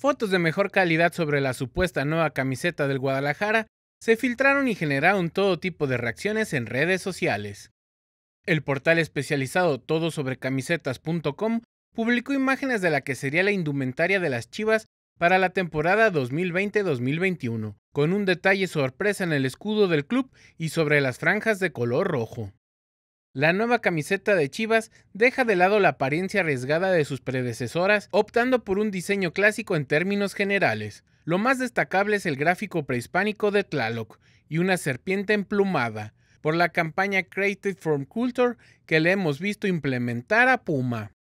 Fotos de mejor calidad sobre la supuesta nueva camiseta del Guadalajara se filtraron y generaron todo tipo de reacciones en redes sociales. El portal especializado todosobrecamisetas.com publicó imágenes de la que sería la indumentaria de las Chivas para la temporada 2020-2021, con un detalle sorpresa en el escudo del club y sobre las franjas de color rojo. La nueva camiseta de Chivas deja de lado la apariencia arriesgada de sus predecesoras, optando por un diseño clásico en términos generales. Lo más destacable es el gráfico prehispánico de Tlaloc y una serpiente emplumada, por la campaña Created from Culture que le hemos visto implementar a Puma.